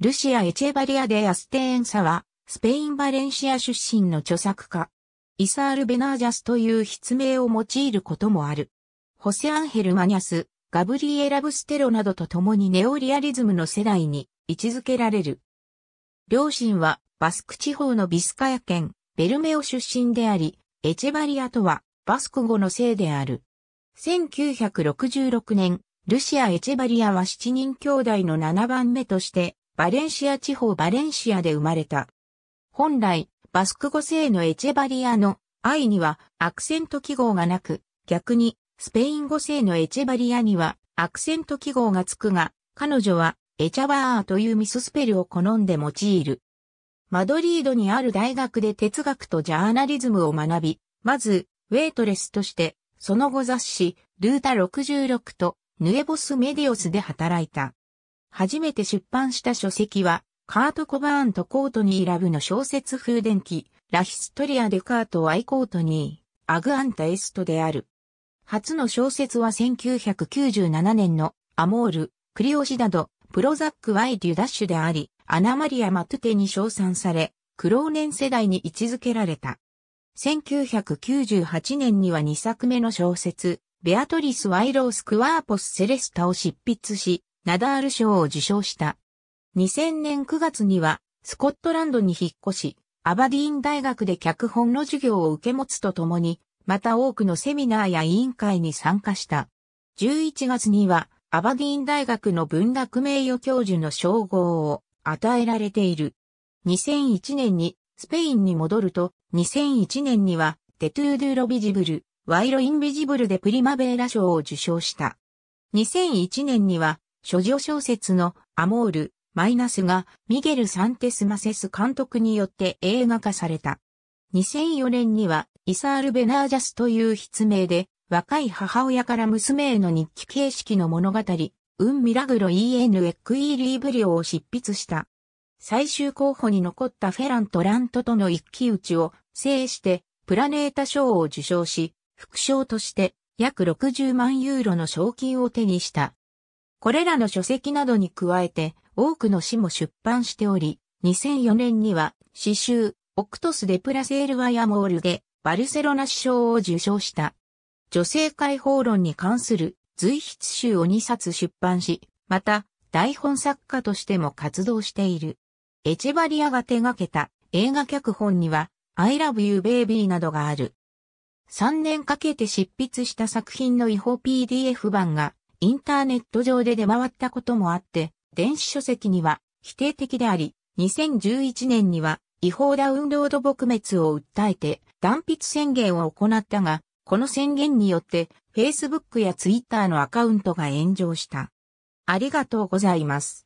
ルシア・エチェバリア・デ・アステーンサは、スペイン・バレンシア出身の著作家、イサール・ベナージャスという筆名を用いることもある。ホセ・アンヘル・マニャス、ガブリエラ・ブステロなどと共にネオリアリズムの世代に位置づけられる。両親はバスク地方のビスカヤ県、ベルメオ出身であり、エチェバリアとはバスク語の姓である。1966年、ルシア・エチェバリアは7人兄弟の7番目としてバレンシア地方バレンシアで生まれた。本来、バスク語製のエチェバリアの愛にはアクセント記号がなく、逆にスペイン語製のエチェバリアにはアクセント記号がつくが、彼女はエチャバーというミススペルを好んで用いる。マドリードにある大学で哲学とジャーナリズムを学び、まず、ウェイトレスとして、その後雑誌、ルータ66と、ヌエボスメディオスで働いた。初めて出版した書籍は、カート・コバーンとコートニー・ラブの小説風伝記、ラヒストリア・デカート・アイ・コートニー、アグ・アンタ・エストである。初の小説は1997年のアモール、クリオシダド、プロザック・ワイ・デュダッシュであり、アナマリア・マトゥテに称賛され、クローネン世代に位置づけられた。1998年には2作目の小説、ベアトリス・ワイロース・クワーポス・セレスタを執筆し、ナダール賞を受賞した。2000年9月には、スコットランドに引っ越し、アバディーン大学で脚本の授業を受け持つとともに、また多くのセミナーや委員会に参加した。11月には、アバディーン大学の文学名誉教授の称号を与えられている。2001年にスペインに戻ると、2001年には、デトゥードゥロビジブル、ワイロインビジブルでプリマベーラ賞を受賞した。2001年には、諸女小説のアモール、マイナスがミゲル・サンテスマセス監督によって映画化された。2004年にはイサール・ベナージャスという筆名で若い母親から娘への日記形式の物語、ウン・ミラグロ EN・ エク・イー・リーブリオを執筆した。最終候補に残ったフェラン・トラントとの一騎打ちを制してプラネータ賞を受賞し、副賞として約60万ユーロの賞金を手にした。これらの書籍などに加えて多くの詩も出版しており、2004年には詩集、オクトス・デプラセール・ワイアモールでバルセロナ賞を受賞した。女性解放論に関する随筆集を2冊出版し、また台本作家としても活動している。エチェバリアが手掛けた映画脚本には I love you baby などがある。3年かけて執筆した作品の違法 PDF 版がインターネット上で出回ったこともあって、電子書籍には否定的であり、2011年には違法ダウンロード撲滅を訴えて断筆宣言を行ったが、この宣言によって Facebook や Twitter のアカウントが炎上した。ありがとうございます。